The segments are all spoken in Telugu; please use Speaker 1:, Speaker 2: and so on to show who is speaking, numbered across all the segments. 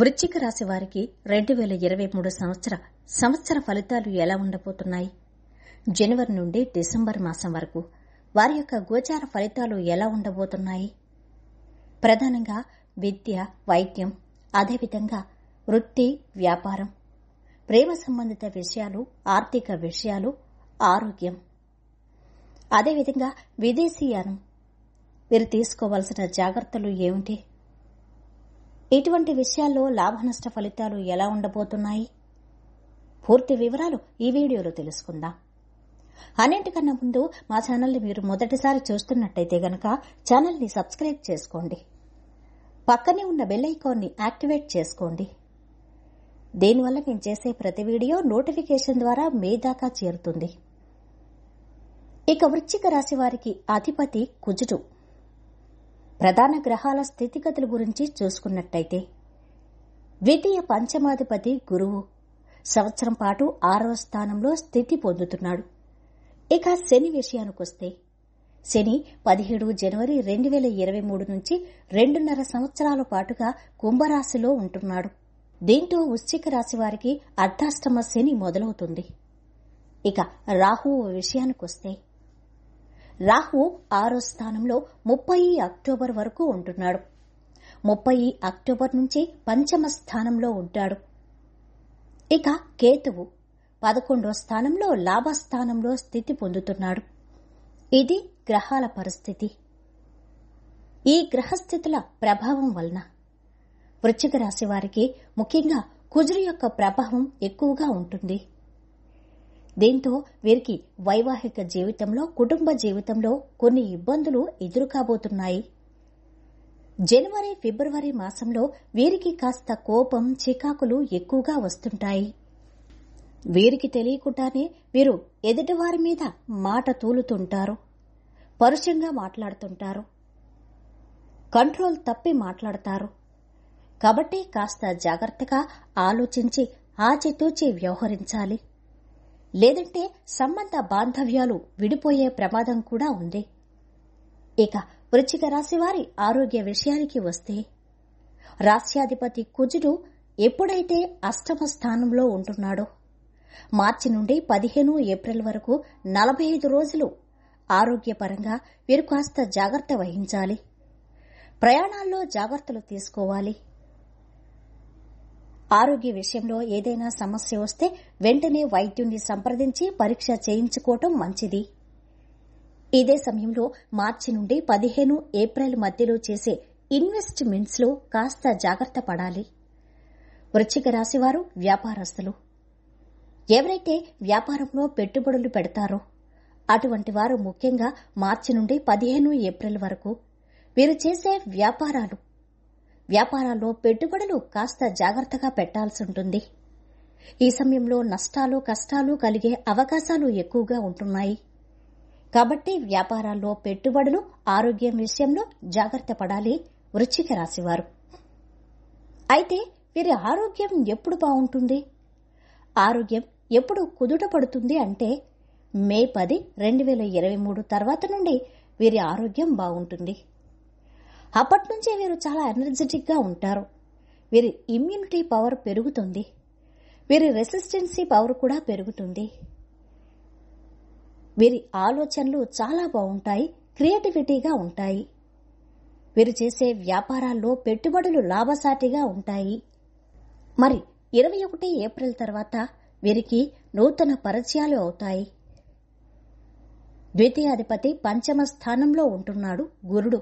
Speaker 1: వృశ్చిక రాశి వారికి రెండు వేల ఇరవై మూడు సంవత్సర సంవత్సర ఫలితాలు ఎలా ఉండబోతున్నాయి జనవరి నుండి డిసెంబర్ మాసం వరకు వారి యొక్క గోచార ఫలితాలు ఎలా ఉండబోతున్నాయి ప్రధానంగా విద్య వైద్యం అదేవిధంగా వృత్తి వ్యాపారం ప్రేమ సంబంధిత విషయాలు ఆర్థిక విషయాలు ఆరోగ్యం అదేవిధంగా విదేశీయానం మీరు తీసుకోవాల్సిన జాగ్రత్తలు ఏమిటి ఇటువంటి విషయాల్లో లాభనష్ట ఫలితాలు ఎలా ఉండబోతున్నాయి పూర్తి వివరాలు ఈ వీడియోలో తెలుసుకుందాం అన్నింటికన్నా ముందు మా ఛానల్ని మీరు మొదటిసారి చూస్తున్నట్టయితే గనక ఛానల్ని సబ్స్క్రైబ్ చేసుకోండి పక్కనే ఉన్న బెల్ ఐకాన్ని యాక్టివేట్ చేసుకోండి దీనివల్ల నేను చేసే ప్రతి వీడియో నోటిఫికేషన్ ద్వారా మీ దాకా చేరుతుంది ఇక వృచ్చిక రాశి వారికి అధిపతి కుజుడు ప్రధాన గ్రహాల స్థితిగతుల గురించి చూసుకున్నట్టయితే ద్వితీయ పంచమాధిపతి గురువు సంవత్సరం పాటు ఆరవ స్థానంలో స్థితి పొందుతున్నాడు ఇక శని విషయానికొస్తే శని పదిహేడు జనవరి రెండు వేల ఇరవై మూడు నుంచి రెండున్నర సంవత్సరాల పాటుగా కుంభరాశిలో ఉంటున్నాడు దీంతో వృశ్చిక రాశి వారికి అర్ధాష్టమ శని మొదలవుతుంది ఇక రాహువు విషయానికొస్తే రాహు ఆరో స్థానంలో ముప్పై అక్టోబర్ వరకు ఉంటున్నాడు ముప్పై అక్టోబర్ నుంచి పంచమ స్థానంలో ఉంటాడు ఇక కేతువు పదకొండో స్థానంలో లాభస్థానంలో స్థితి పొందుతున్నాడు ఇది గ్రహాల పరిస్థితి ఈ గ్రహస్థితుల ప్రభావం వలన వృశ్చిక రాశి వారికి ముఖ్యంగా కుజురు యొక్క ప్రభావం ఎక్కువగా ఉంటుంది దీంతో వీరికి వైవాహిక జీవితంలో కుటుంబ జీవితంలో కొన్ని ఇబ్బందులు ఎదురుకాబోతున్నాయి జనవరి ఫిబ్రవరి మాసంలో వీరికి కాస్త కోపం చికాకులు ఎక్కువగా వస్తుంటాయి వీరికి తెలియకుండానే వీరు ఎదుటివారి మీద మాట తూలుతుంటారు పరుషంగా మాట్లాడుతుంటారు కంట్రోల్ తప్పి మాట్లాడతారు కాబట్టి కాస్త జాగ్రత్తగా ఆలోచించి ఆచితూచి వ్యవహరించాలి లేదంటే సంబంధ బాంధవ్యాలు విడిపోయే ప్రమాదం కూడా ఉంది ఇక వృచ్చిక రాశివారి ఆరోగ్య విషయానికి వస్తే రాశ్యాధిపతి కుజుడు ఎప్పుడైతే అష్టమ స్థానంలో ఉంటున్నాడో మార్చి నుండి పదిహేను ఏప్రిల్ వరకు నలభై ఐదు రోజులు ఆరోగ్యపరంగా వీరు కాస్త జాగ్రత్త వహించాలి ప్రయాణాల్లో జాగ్రత్తలు తీసుకోవాలి ఆరోగ్య విషయంలో ఏదైనా సమస్య వస్తే వెంటనే వైద్యుణ్ణి సంప్రదించి పరీక్ష చేయించుకోవటం మంచిది ఇదే సమయంలో మార్చి నుండి పదిహేను ఏప్రిల్ మధ్యలో చేసే ఇన్వెస్ట్మెంట్స్లో కాస్త జాగ్రత్త పడాలి వృచ్చిక రాశివారు వ్యాపారస్తులు ఎవరైతే వ్యాపారంలో పెట్టుబడులు పెడతారో అటువంటి వారు ముఖ్యంగా మార్చి నుండి పదిహేను ఏప్రిల్ వరకు వీరు చేసే వ్యాపారాలు వ్యాపారాల్లో పెట్టుబడులు కాస్త జాగ్రత్తగా పెట్టాల్సి ఉంటుంది ఈ సమయంలో నష్టాలు కష్టాలు కలిగే అవకాశాలు ఎక్కువగా ఉంటున్నాయి కాబట్టి వ్యాపారాల్లో పెట్టుబడులు ఆరోగ్యం విషయంలో జాగ్రత్త పడాలి వృచ్చిక రాశివారు అయితే వీరి ఆరోగ్యం ఎప్పుడు బాగుంటుంది ఆరోగ్యం ఎప్పుడు కుదుట పడుతుంది అంటే మే పది రెండు వేల ఇరవై మూడు తర్వాత నుండి వీరి ఆరోగ్యం బాగుంటుంది అప్పటి నుంచే వీరు చాలా ఎనర్జెటిక్గా ఉంటారు వీరి ఇమ్యూనిటీ పవర్ పెరుగుతుంది వీరి రెసిస్టెన్సీ పవర్ కూడా పెరుగుతుంది వీరి ఆలోచనలు చాలా బాగుంటాయి క్రియేటివిటీగా ఉంటాయి వీరు చేసే వ్యాపారాల్లో పెట్టుబడులు లాభసాటిగా ఉంటాయి మరి ఇరవై ఒకటి ఏప్రిల్ తర్వాత వీరికి నూతన పరిచయాలు అవుతాయి ద్వితీయాధిపతి పంచమ స్థానంలో ఉంటున్నాడు గురుడు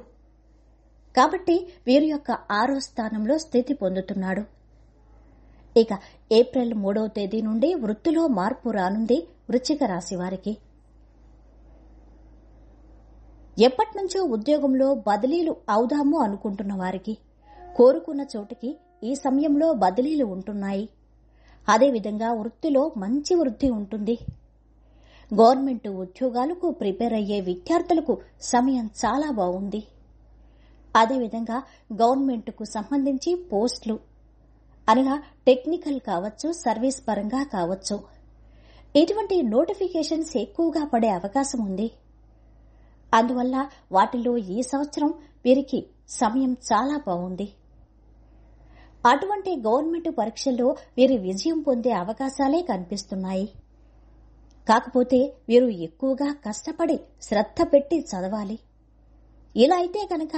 Speaker 1: కాబట్టి వీరి యొక్క ఆరో స్థానంలో స్థితి పొందుతున్నాడు ఇక ఏప్రిల్ మూడవ తేదీ నుండి వృత్తిలో మార్పు రానుంది వృచ్చిక రాశి వారికి ఎప్పటినుంచో ఉద్యోగంలో బదిలీలు అవుదాము అనుకుంటున్న వారికి కోరుకున్న చోటికి ఈ సమయంలో బదిలీలు ఉంటున్నాయి అదేవిధంగా వృత్తిలో మంచి వృద్ధి ఉంటుంది గవర్నమెంట్ ఉద్యోగాలకు ప్రిపేర్ అయ్యే విద్యార్థులకు సమయం చాలా బాగుంది అదేవిధంగా గవర్నమెంట్కు సంబంధించి పోస్టులు అనగా టెక్నికల్ కావచ్చు సర్వీస్ పరంగా కావచ్చు ఇటువంటి నోటిఫికేషన్స్ ఎక్కువగా పడే అవకాశం ఉంది అందువల్ల వాటిలో ఈ సంవత్సరం వీరికి సమయం చాలా బాగుంది అటువంటి గవర్నమెంట్ పరీక్షల్లో వీరు విజయం పొందే అవకాశాలే కనిపిస్తున్నాయి కాకపోతే వీరు ఎక్కువగా కష్టపడి శ్రద్ధ పెట్టి చదవాలి ఇలా అయితే కనుక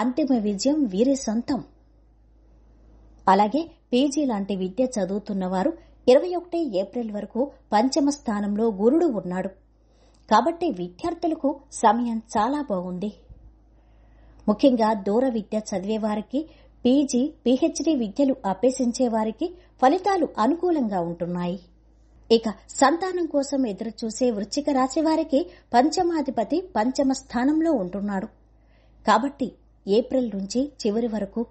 Speaker 1: అంతిమ విజయం వీరి సొంతం అలాగే పీజీ లాంటి విద్య చదువుతున్నవారు ఇరవై ఒకటి ఏప్రిల్ వరకు పంచమ స్థానంలో గురుడు ఉన్నాడు కాబట్టి విద్యార్థులకు సమయం చాలా బాగుంది ముఖ్యంగా దూర విద్య చదివేవారికి పీజీ పీహెచ్డీ విద్యలు అభ్యసించేవారికి ఫలితాలు అనుకూలంగా ఉంటున్నాయి ఇక సంతానం కోసం ఎదురుచూసే వృచ్చిక రాసేవారికి పంచమాధిపతి పంచమ స్థానంలో ఉంటున్నాడు కాబట్టి ఏప్రిల్ నుంచి చివరి వరకు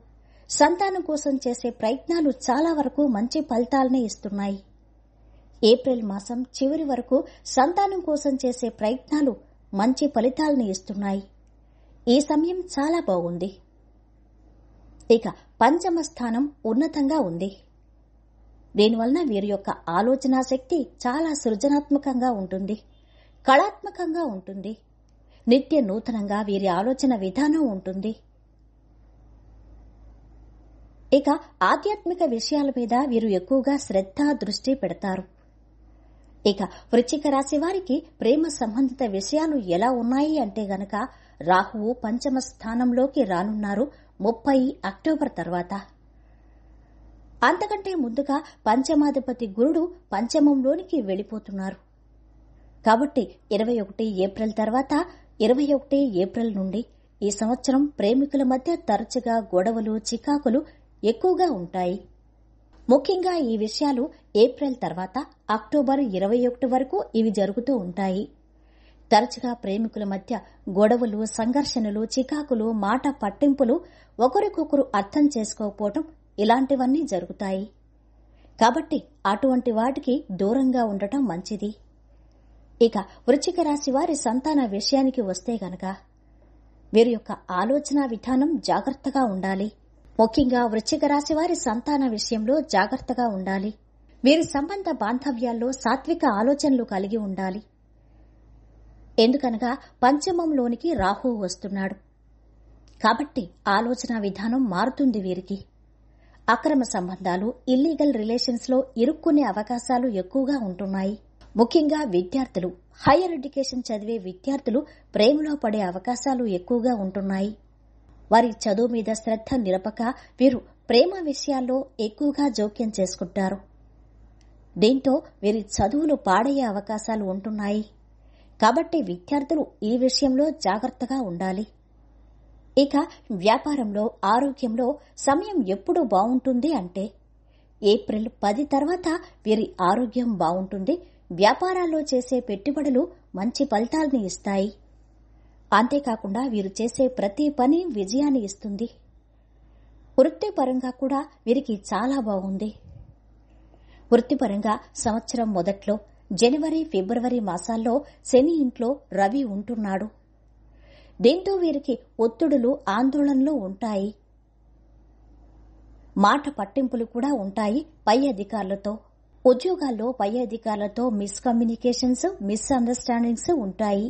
Speaker 1: సంతానం కోసం చేసే ప్రయత్నాలు చాలా వరకు మంచి ఫలితాలనే ఇస్తున్నాయి ఏప్రిల్ మాసం చివరి వరకు సంతానం కోసం చేసే ప్రయత్నాలు మంచి ఫలితాలను ఇస్తున్నాయి ఈ సమయం చాలా బాగుంది ఇక పంచమ స్థానం ఉన్నతంగా ఉంది దీనివలన వీరి యొక్క ఆలోచనాశక్తి శక్తి చాలా సృజనాత్మకంగా ఉంటుంది కళాత్మకంగా ఉంటుంది నిత్య నూతనంగా వీరి ఆలోచన విధానం ఉంటుంది ఇక ఆధ్యాత్మిక విషయాల మీద వీరు ఎక్కువగా శ్రద్ధ దృష్టి పెడతారు ఇక వృచ్చిక రాశి వారికి ప్రేమ సంబంధిత విషయాలు ఎలా ఉన్నాయి అంటే గనక రాహువు పంచమ స్థానంలోకి రానున్నారు ముప్పై అక్టోబర్ తర్వాత అంతకంటే ముందుగా పంచమాధిపతి గురుడు పంచమంలోనికి వెళ్ళిపోతున్నారు కాబట్టి ఇరవై ఒకటి ఏప్రిల్ తర్వాత ఇరవై ఒకటి ఏప్రిల్ నుండి ఈ సంవత్సరం ప్రేమికుల మధ్య తరచుగా గొడవలు చికాకులు ఎక్కువగా ఉంటాయి ముఖ్యంగా ఈ విషయాలు ఏప్రిల్ తర్వాత అక్టోబర్ ఇరవై ఒకటి వరకు ఇవి జరుగుతూ ఉంటాయి తరచుగా ప్రేమికుల మధ్య గొడవలు సంఘర్షణలు చికాకులు మాట పట్టింపులు ఒకరికొకరు అర్థం చేసుకోకపోవటం ఇలాంటివన్నీ జరుగుతాయి కాబట్టి అటువంటి వాటికి దూరంగా ఉండటం మంచిది ఇక వృచ్చిక రాశి వారి సంతాన విషయానికి వస్తే గనక వీరి యొక్క ఆలోచన విధానం జాగ్రత్తగా ఉండాలి ముఖ్యంగా వృచ్చిక రాశి వారి సంతాన విషయంలో జాగ్రత్తగా ఉండాలి వీరి సంబంధ బాంధవ్యాల్లో సాత్విక ఆలోచనలు కలిగి ఉండాలి ఎందుకనగా పంచమంలోనికి రాహువు వస్తున్నాడు కాబట్టి ఆలోచన విధానం మారుతుంది వీరికి అక్రమ సంబంధాలు ఇల్లీగల్ రిలేషన్స్లో ఇరుక్కునే అవకాశాలు ఎక్కువగా ఉంటున్నాయి ముఖ్యంగా విద్యార్థులు హైయర్ ఎడ్యుకేషన్ చదివే విద్యార్థులు ప్రేమలో పడే అవకాశాలు ఎక్కువగా ఉంటున్నాయి వారి చదువు మీద శ్రద్ధ నిరపక వీరు ప్రేమ విషయాల్లో ఎక్కువగా జోక్యం చేసుకుంటారు దీంతో వీరి చదువులు పాడయ్యే అవకాశాలు ఉంటున్నాయి కాబట్టి విద్యార్థులు ఈ విషయంలో జాగ్రత్తగా ఉండాలి ఇక వ్యాపారంలో ఆరోగ్యంలో సమయం ఎప్పుడు బాగుంటుంది అంటే ఏప్రిల్ పది తర్వాత వీరి ఆరోగ్యం బాగుంటుంది వ్యాపారాల్లో చేసే పెట్టుబడులు మంచి ఫలితాల్ని ఇస్తాయి అంతేకాకుండా వీరు చేసే ప్రతి పని విజయాన్ని ఇస్తుంది వృత్తిపరంగా కూడా వీరికి చాలా బాగుంది వృత్తిపరంగా సంవత్సరం మొదట్లో జనవరి ఫిబ్రవరి మాసాల్లో శని ఇంట్లో రవి ఉంటున్నాడు దీంతో వీరికి ఒత్తిడులు ఆందోళనలు ఉంటాయి మాట పట్టింపులు కూడా ఉంటాయి పై అధికారులతో ఉద్యోగాల్లో పై అధికారులతో మిస్కమ్యూనికేషన్స్ మిస్అండర్స్టాండింగ్స్ ఉంటాయి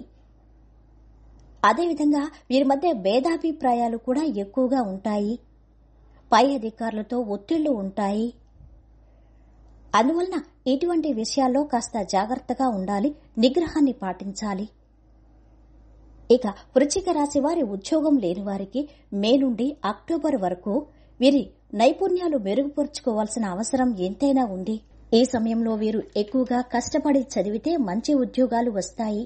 Speaker 1: అదేవిధంగా వీరి మధ్య భేదాభిప్రాయాలు కూడా ఎక్కువగా ఉంటాయి పై అధికారులతో ఒత్తిళ్లు ఉంటాయి అందువలన ఇటువంటి విషయాల్లో కాస్త జాగ్రత్తగా ఉండాలి నిగ్రహాన్ని పాటించాలి ఇక వృచ్చిక రాశి వారి ఉద్యోగం లేని వారికి మే నుండి అక్టోబర్ వరకు వీరి నైపుణ్యాలు మెరుగుపరుచుకోవాల్సిన అవసరం ఎంతైనా ఉంది ఈ సమయంలో వీరు ఎక్కువగా కష్టపడి చదివితే మంచి ఉద్యోగాలు వస్తాయి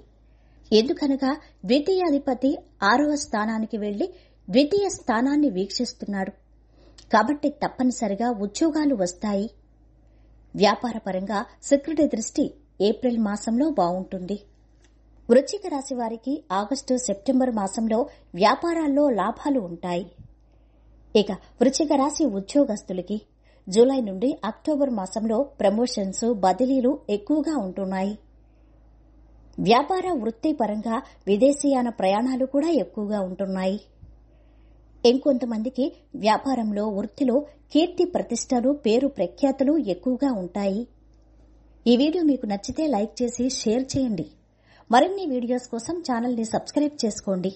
Speaker 1: ఎందుకనగా ద్వితీయాధిపతి ఆరవ స్థానానికి వెళ్లి ద్వితీయ స్థానాన్ని వీక్షిస్తున్నాడు కాబట్టి తప్పనిసరిగా ఉద్యోగాలు వస్తాయి వ్యాపారపరంగా సెక్రటరీ దృష్టి ఏప్రిల్ మాసంలో బాగుంటుంది వృచ్చిక రాశి వారికి ఆగస్టు సెప్టెంబర్ మాసంలో వ్యాపారాల్లో లాభాలు ఉంటాయి ఇక వృచ్చిక రాశి ఉద్యోగస్తులకి జూలై నుండి అక్టోబర్ మాసంలో ప్రమోషన్స్ బదిలీలు ఎక్కువగా ఉంటున్నాయి వ్యాపార వృత్తిపరంగా విదేశీయాన ప్రయాణాలు కూడా ఎక్కువగా ఉంటున్నాయి ఇంకొంతమందికి వ్యాపారంలో వృత్తిలో కీర్తి ప్రతిష్టలు పేరు ప్రఖ్యాతులు ఎక్కువగా ఉంటాయి ఈ వీడియో మీకు నచ్చితే లైక్ చేసి షేర్ చేయండి మరిన్ని వీడియోస్ కోసం ఛానల్ని సబ్స్క్రైబ్ చేసుకోండి